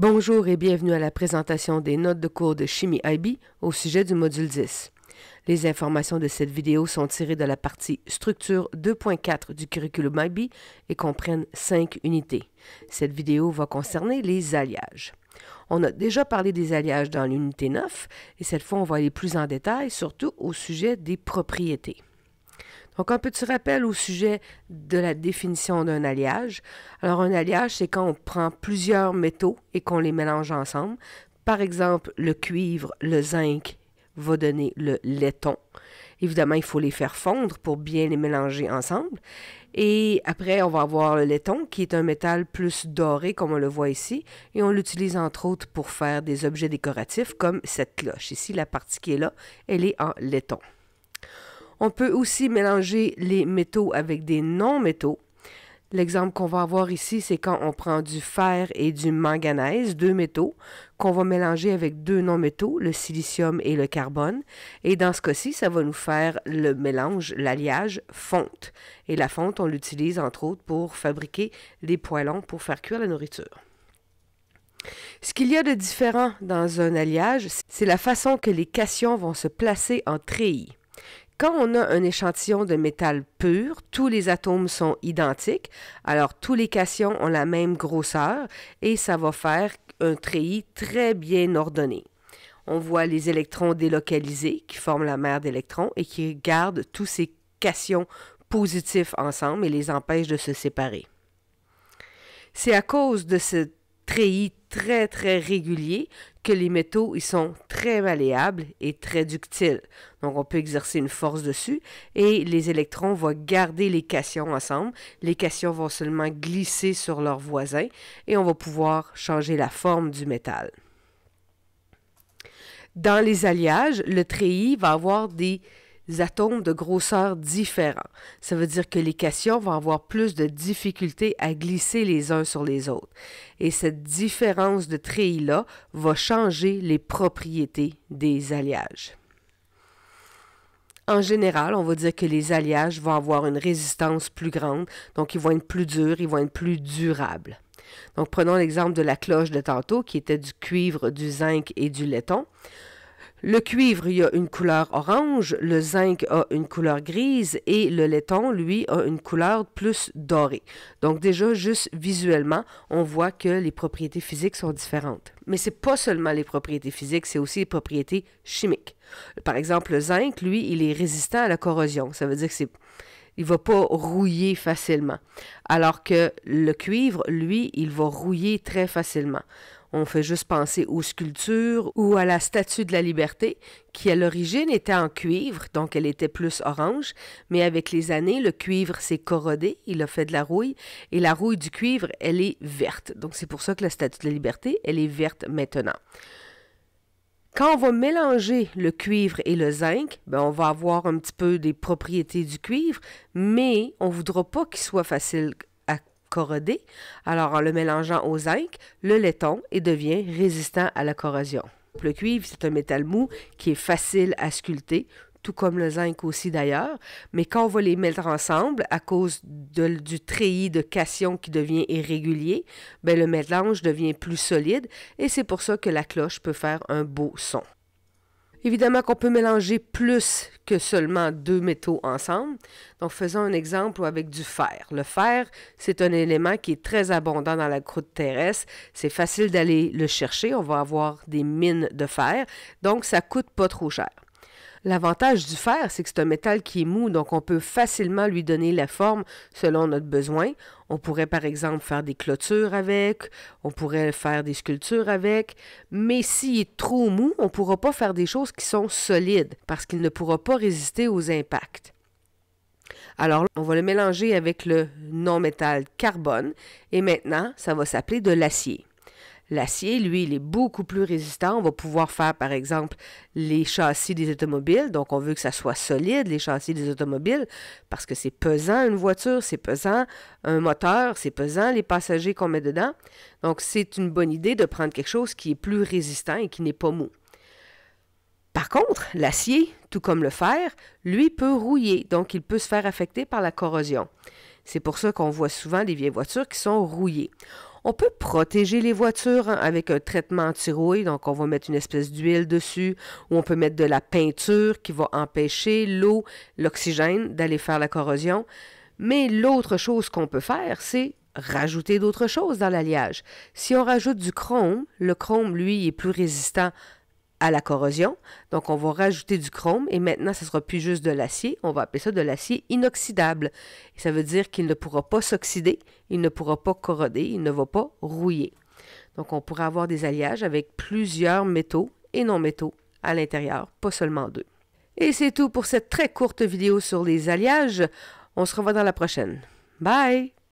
Bonjour et bienvenue à la présentation des notes de cours de chimie IB au sujet du module 10. Les informations de cette vidéo sont tirées de la partie Structure 2.4 du curriculum IB et comprennent 5 unités. Cette vidéo va concerner les alliages. On a déjà parlé des alliages dans l'unité 9 et cette fois on va aller plus en détail, surtout au sujet des propriétés. Donc, un petit rappel au sujet de la définition d'un alliage. Alors, un alliage, c'est quand on prend plusieurs métaux et qu'on les mélange ensemble. Par exemple, le cuivre, le zinc va donner le laiton. Évidemment, il faut les faire fondre pour bien les mélanger ensemble. Et après, on va avoir le laiton, qui est un métal plus doré, comme on le voit ici, et on l'utilise entre autres pour faire des objets décoratifs, comme cette cloche. Ici, la partie qui est là, elle est en laiton. On peut aussi mélanger les métaux avec des non-métaux. L'exemple qu'on va avoir ici, c'est quand on prend du fer et du manganèse, deux métaux, qu'on va mélanger avec deux non-métaux, le silicium et le carbone. Et dans ce cas-ci, ça va nous faire le mélange, l'alliage fonte. Et la fonte, on l'utilise entre autres pour fabriquer les poêlons pour faire cuire la nourriture. Ce qu'il y a de différent dans un alliage, c'est la façon que les cations vont se placer en treillis. Quand on a un échantillon de métal pur, tous les atomes sont identiques, alors tous les cations ont la même grosseur et ça va faire un treillis très bien ordonné. On voit les électrons délocalisés qui forment la mer d'électrons et qui gardent tous ces cations positifs ensemble et les empêchent de se séparer. C'est à cause de ce treillis très très régulier que les métaux, ils sont très malléables et très ductiles. Donc, on peut exercer une force dessus et les électrons vont garder les cations ensemble. Les cations vont seulement glisser sur leurs voisins et on va pouvoir changer la forme du métal. Dans les alliages, le treillis va avoir des atomes de grosseur différents. Ça veut dire que les cations vont avoir plus de difficultés à glisser les uns sur les autres. Et cette différence de treillis-là va changer les propriétés des alliages. En général, on va dire que les alliages vont avoir une résistance plus grande, donc ils vont être plus durs, ils vont être plus durables. Donc prenons l'exemple de la cloche de tantôt qui était du cuivre, du zinc et du laiton. Le cuivre, il a une couleur orange, le zinc a une couleur grise et le laiton, lui, a une couleur plus dorée. Donc déjà, juste visuellement, on voit que les propriétés physiques sont différentes. Mais ce n'est pas seulement les propriétés physiques, c'est aussi les propriétés chimiques. Par exemple, le zinc, lui, il est résistant à la corrosion. Ça veut dire que ne va pas rouiller facilement. Alors que le cuivre, lui, il va rouiller très facilement. On fait juste penser aux sculptures ou à la statue de la liberté, qui à l'origine était en cuivre, donc elle était plus orange, mais avec les années, le cuivre s'est corrodé, il a fait de la rouille, et la rouille du cuivre, elle est verte. Donc c'est pour ça que la statue de la liberté, elle est verte maintenant. Quand on va mélanger le cuivre et le zinc, ben, on va avoir un petit peu des propriétés du cuivre, mais on ne voudra pas qu'il soit facile corrodé, alors en le mélangeant au zinc, le laiton et devient résistant à la corrosion. Le cuivre, c'est un métal mou qui est facile à sculpter, tout comme le zinc aussi d'ailleurs, mais quand on va les mettre ensemble, à cause de, du treillis de cation qui devient irrégulier, ben, le mélange devient plus solide et c'est pour ça que la cloche peut faire un beau son. Évidemment qu'on peut mélanger plus que seulement deux métaux ensemble. Donc, faisons un exemple avec du fer. Le fer, c'est un élément qui est très abondant dans la croûte terrestre. C'est facile d'aller le chercher. On va avoir des mines de fer. Donc, ça coûte pas trop cher. L'avantage du fer, c'est que c'est un métal qui est mou, donc on peut facilement lui donner la forme selon notre besoin. On pourrait par exemple faire des clôtures avec, on pourrait faire des sculptures avec, mais s'il est trop mou, on ne pourra pas faire des choses qui sont solides parce qu'il ne pourra pas résister aux impacts. Alors, on va le mélanger avec le non-métal carbone et maintenant, ça va s'appeler de l'acier. L'acier, lui, il est beaucoup plus résistant. On va pouvoir faire, par exemple, les châssis des automobiles. Donc, on veut que ça soit solide, les châssis des automobiles, parce que c'est pesant une voiture, c'est pesant un moteur, c'est pesant les passagers qu'on met dedans. Donc, c'est une bonne idée de prendre quelque chose qui est plus résistant et qui n'est pas mou. Par contre, l'acier, tout comme le fer, lui peut rouiller, donc il peut se faire affecter par la corrosion. C'est pour ça qu'on voit souvent des vieilles voitures qui sont rouillées. On peut protéger les voitures hein, avec un traitement anti-rouille, donc on va mettre une espèce d'huile dessus, ou on peut mettre de la peinture qui va empêcher l'eau, l'oxygène d'aller faire la corrosion. Mais l'autre chose qu'on peut faire, c'est rajouter d'autres choses dans l'alliage. Si on rajoute du chrome, le chrome, lui, est plus résistant à la corrosion. Donc, on va rajouter du chrome et maintenant, ce ne sera plus juste de l'acier. On va appeler ça de l'acier inoxydable. ça veut dire qu'il ne pourra pas s'oxyder, il ne pourra pas corroder, il ne va pas rouiller. Donc, on pourra avoir des alliages avec plusieurs métaux et non-métaux à l'intérieur, pas seulement deux. Et c'est tout pour cette très courte vidéo sur les alliages. On se revoit dans la prochaine. Bye!